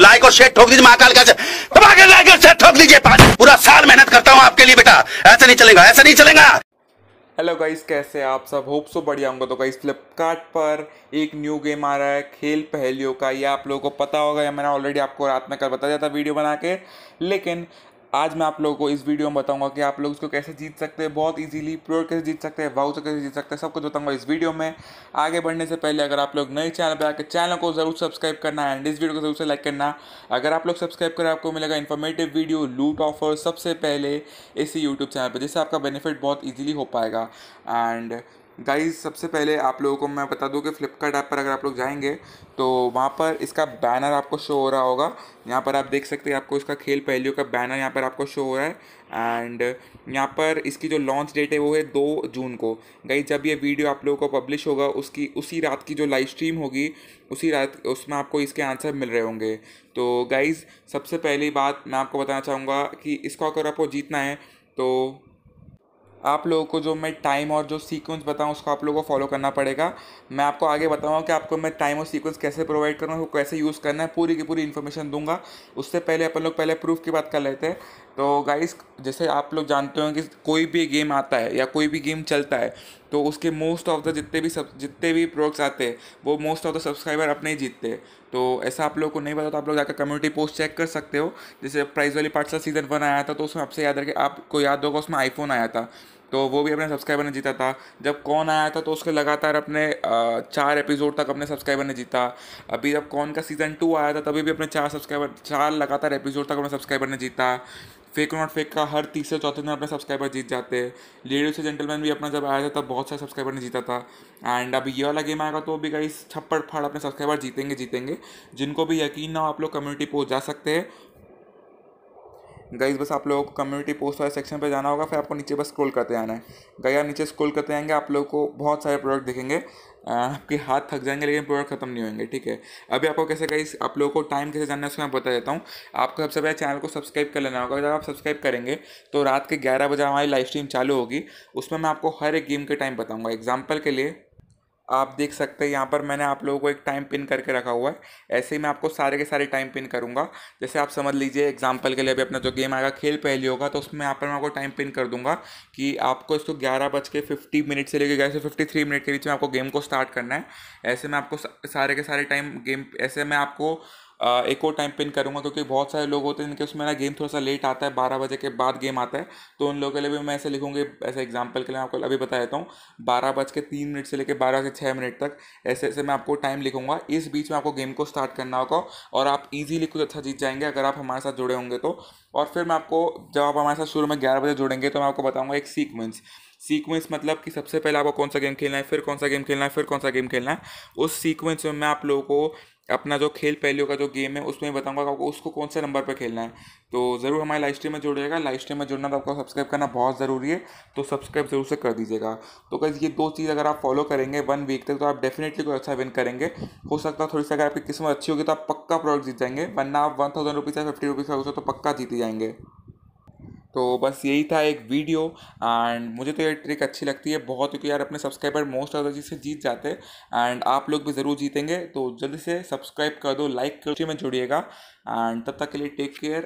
like और share ठोक दीजिए महाकाल का दबाकर तो लाइक और शेयर ठोक दीजिए पूरा साल मेहनत करता हूँ आपके लिए बेटा ऐसा नहीं चलेगा ऐसा नहीं चलेगा हेलो गाइस कैसे आप सब होप सो बढ़िया होंगे तो गाइस फ्लिपकार्ट पर एक न्यू गेम आ रहा है खेल पहेलियों का ये आप लोगों को पता होगा या मैंने ऑलरेडी आपको रात में कल बता दिया था वीडियो बना के लेकिन आज मैं आप लोगों को इस वीडियो में बताऊंगा कि आप लोग इसको कैसे जीत सकते हैं बहुत इजीली प्रो कैसे जीत सकते हैं वाउचर कैसे जीत सकते हैं सब कुछ बताऊंगा इस वीडियो में आगे बढ़ने से पहले अगर आप लोग नए चैनल पर आकर चैनल को जरूर सब्सक्राइब करना एंड इस वीडियो को जरूर से लाइक करना अगर आप लोग सब्सक्राइब करें आपको मिलेगा इन्फॉर्मेटिव वीडियो लूट ऑफर सबसे पहले इसी यूट्यूब चैनल पर जिससे आपका बेनिफिट बहुत ईजिली हो पाएगा एंड गाइस सबसे पहले आप लोगों को मैं बता दूं कि फ्लिपकार्ट ऐप पर अगर आप लोग जाएंगे तो वहाँ पर इसका बैनर आपको शो हो रहा होगा यहाँ पर आप देख सकते हैं आपको इसका खेल पहलुओं का बैनर यहाँ पर आपको शो हो रहा है एंड यहाँ पर इसकी जो लॉन्च डेट है वो है दो जून को गाइज जब ये वीडियो आप लोगों को पब्लिश होगा उसकी उसी रात की जो लाइव स्ट्रीम होगी उसी रात उसमें आपको इसके आंसर मिल रहे होंगे तो गाइज़ सबसे पहली बात मैं आपको बताना चाहूँगा कि इसको अगर आपको जीतना है तो आप लोगों को जो मैं टाइम और जो सीक्वेंस बताऊँ उसको आप लोगों को फॉलो करना पड़ेगा मैं आपको आगे बताऊँगा कि आपको मैं टाइम और सीक्वेंस कैसे प्रोवाइड करूँ वो कैसे यूज़ करना है पूरी की पूरी इन्फॉर्मेशन दूंगा उससे पहले अपन लोग पहले प्रूफ की बात कर लेते हैं तो गाइस जैसे आप लोग जानते हो कि कोई भी गेम आता है या कोई भी गेम चलता है तो उसके मोस्ट ऑफ द जितने भी सब जितने भी प्रोडक्ट्स आते हैं वो मोस्ट ऑफ द सब्सक्राइबर अपने ही जीतते हैं तो ऐसा आप लोगों को नहीं पता तो आप लोग जाकर कम्युनिटी पोस्ट चेक कर सकते हो जैसे प्राइज वाली पार्ट सीज़न वन आया था तो उसमें आपसे याद रखें आपको याद होगा उसमें आईफोन आया था तो वो भी अपने सब्सक्राइबर ने जीता था जब कौन आया था तो उसके लगातार अपने चार एपिसोड तक अपने सब्सक्राइबर ने जीता अभी जब कौन का सीज़न टू आया था तभी भी अपने चार सब्सक्राइबर चार लगातार एपिसोड तक अपने सब्सक्राइबर ने जीता फेक नॉट फेक का हर तीसरे चौथे दिन अपने सब्सक्राइबर जीत जाते लेडीज से जेंटलमैन भी अपना जब आया था तब बहुत सारे सब्सक्राइबर ने जीता था एंड अब ये वाला गेम आएगा तो भी गाइस छप्पड़ फाड़ अपने सब्सक्राइबर जीतेंगे जीतेंगे जिनको भी यकीन ना हो आप लोग कम्युनिटी पोस्ट जा सकते हैं गाइज बस आप लोगों को कम्युनिटी पोस्ट वाले सेक्शन पर जाना होगा फिर आपको नीचे बस स्क्रॉल करते आना है गाइज आप नीचे स्क्रॉल करते आएंगे आप लोगों को बहुत सारे प्रोडक्ट दिखेंगे आपके हाथ थक जाएंगे लेकिन प्रोडक्ट खत्म नहीं होंगे ठीक है अभी आपको कैसे गाइज आप लोगों को टाइम कैसे जानना है उसको मैं बता देता हूँ आपको सबसे पहले चैनल को सब्सक्राइब कर लेना होगा जब आप सब्सक्राइब करेंगे तो रात के ग्यारह बजे हमारी लाइव स्ट्रीम चालू होगी उसमें मैं आपको हर एक गेम के टाइम बताऊँगा एग्जाम्पल के लिए आप देख सकते हैं यहाँ पर मैंने आप लोगों को एक टाइम पिन करके रखा हुआ है ऐसे ही मैं आपको सारे के सारे टाइम पिन करूँगा जैसे आप समझ लीजिए एग्जाम्पल के लिए अभी अपना जो गेम आएगा खेल पहली होगा तो उसमें यहाँ पर मैं आपको टाइम पिन कर दूंगा कि आपको इसको ग्यारह बज के फिफ्टी मिनट से लेकर ग्यारह से फिफ्टी थ्री मिनट के बीच में आपको गेम को स्टार्ट करना है ऐसे में आपको सारे के सारे टाइम गेम ऐसे में आपको एक और टाइम पिन करूँगा क्योंकि बहुत सारे लोग होते हैं जिनके उसमें ना गेम थोड़ा सा लेट आता है बारह बजे के बाद गेम आता है तो उन लोगों के लिए भी मैं ऐसे लिखूँगी ऐसे एग्जाम्पल के लिए आपको अभी बता देता हूँ बारह बज के तीन मिनट से लेकर बारह से छः मिनट तक ऐसे ऐसे मैं आपको टाइम लिखूँगा इस बीच में आपको गेम को स्टार्ट करना होगा और आप ईजिली कुछ अच्छा जीत जाएंगे अगर आप हमारे साथ जुड़े होंगे तो और फिर मैं आपको जब आप हमारे साथ शुरू में ग्यारह बजे जुड़ेंगे तो मैं आपको बताऊँगा एक सीक्वेंस सीक्वेंस मतलब कि सबसे पहले आपको कौन सा गेम खेलना है फिर कौन सा गेम खेलना है फिर कौन सा गेम खेलना है उस सीक्वेंस में मैं आप लोगों को अपना जो खेल पहलियों का जो गेम है उसमें बताऊंगा आपको उसको कौन से नंबर पर खेलना है तो ज़रूर हमारे लाइव स्ट्रीम में जुड़ जाएगा लाइव स्ट्रीम में जुड़ना तो आपको सब्सक्राइब करना बहुत ज़रूरी है तो सब्सक्राइब जरूर से कर दीजिएगा तो कैसे ये दो चीज़ अगर आप फॉलो करेंगे वन वीक तक तो आप डेफिनेटली कोई अच्छा विन करेंगे हो सकता है थोड़ी सी अगर आपकी किस्मत अच्छी होगी तो आप पक्का प्रोडक्ट जीत जाएंगे वरना आप वन थाउजेंड रुपीज़ या फिफ्टी रुपीज़ का हो तो पक्का जीती जाएंगे तो बस यही था एक वीडियो एंड मुझे तो ये ट्रिक अच्छी लगती है बहुत क्योंकि यार अपने सब्सक्राइबर मोस्ट ऑफ द से जीत जाते हैं एंड आप लोग भी ज़रूर जीतेंगे तो जल्दी से सब्सक्राइब कर दो लाइक कर में जुड़िएगा एंड तब तक के लिए टेक केयर